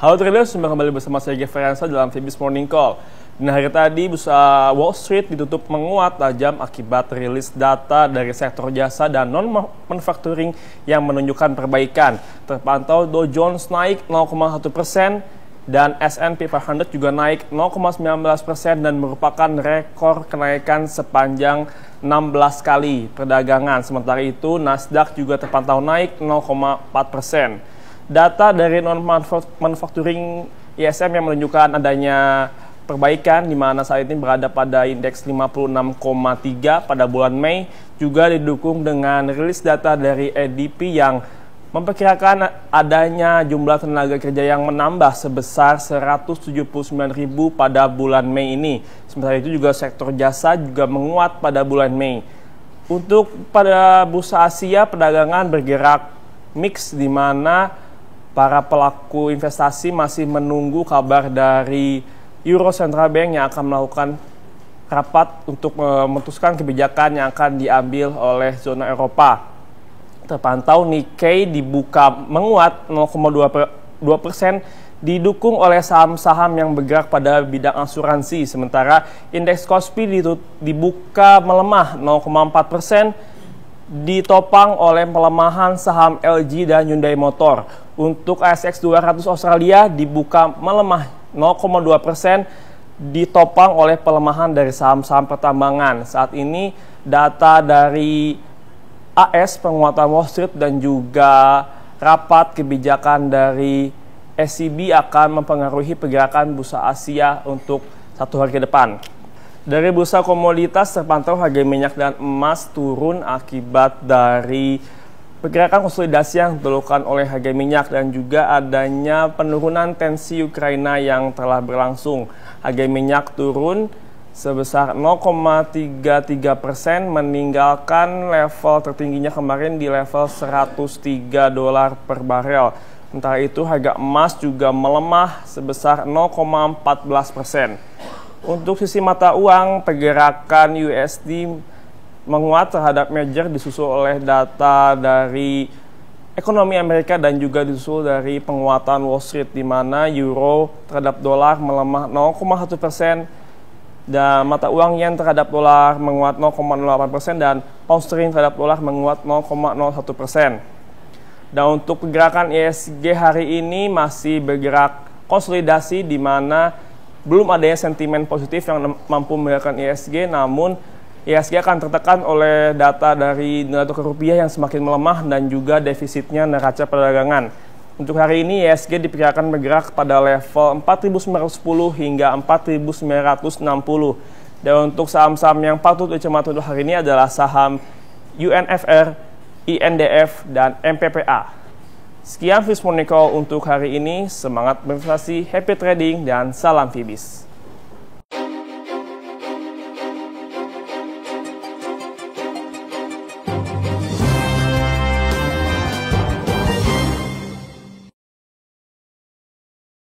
Halo traders, sudah kembali bersama saya Geferansa dalam Fibis Morning Call. Nah hari tadi bursa Wall Street ditutup menguat tajam akibat rilis data dari sektor jasa dan non-manufacturing yang menunjukkan perbaikan. Terpantau Dow Jones naik 0,1 persen, dan S&P 500 juga naik 0,19 persen dan merupakan rekor kenaikan sepanjang 16 kali perdagangan. Sementara itu Nasdaq juga terpantau naik 0,4 persen data dari non-manufacturing ISM yang menunjukkan adanya perbaikan di mana saat ini berada pada indeks 56,3 pada bulan Mei juga didukung dengan rilis data dari EDP yang memperkirakan adanya jumlah tenaga kerja yang menambah sebesar 179.000 pada bulan Mei ini. Sementara itu juga sektor jasa juga menguat pada bulan Mei. Untuk pada bursa Asia perdagangan bergerak mix di mana para pelaku investasi masih menunggu kabar dari Euro Central Bank yang akan melakukan rapat untuk memutuskan kebijakan yang akan diambil oleh zona Eropa. Terpantau Nikkei dibuka menguat 0,2 persen didukung oleh saham-saham yang bergerak pada bidang asuransi. Sementara indeks Kospi dibuka melemah 0,4 persen ditopang oleh pelemahan saham LG dan Hyundai Motor. Untuk ASX 200 Australia dibuka melemah 0,2 persen ditopang oleh pelemahan dari saham-saham pertambangan. Saat ini data dari AS penguatan Wall Street dan juga rapat kebijakan dari SCB e akan mempengaruhi pergerakan bursa Asia untuk satu hari ke depan. Dari bursa komoditas terpantau harga minyak dan emas turun akibat dari Pergerakan konsolidasi yang ditelukan oleh harga minyak dan juga adanya penurunan tensi Ukraina yang telah berlangsung. Harga minyak turun sebesar 0,33 persen meninggalkan level tertingginya kemarin di level 103 dolar per barel. Sementara itu harga emas juga melemah sebesar 0,14 persen. Untuk sisi mata uang, pergerakan USD menguat terhadap merger disusul oleh data dari ekonomi Amerika dan juga disusul dari penguatan Wall Street di mana euro terhadap dolar melemah 0,1 persen dan mata uang yen terhadap dolar menguat 0,08 persen dan pound sterling terhadap dolar menguat 0,01 persen. Dan untuk pergerakan ISG e hari ini masih bergerak konsolidasi di mana belum adanya sentimen positif yang mampu menggerakkan ISG e namun IHSG e akan tertekan oleh data dari nilai tukar rupiah yang semakin melemah dan juga defisitnya neraca perdagangan. Untuk hari ini ISG e diperkirakan bergerak pada level 4.910 hingga 4.960. Dan untuk saham-saham yang patut dicermati untuk hari ini adalah saham UNFR, INDF, dan MPPA. Sekian Fis untuk hari ini. Semangat berinvestasi, happy trading, dan salam Fibis.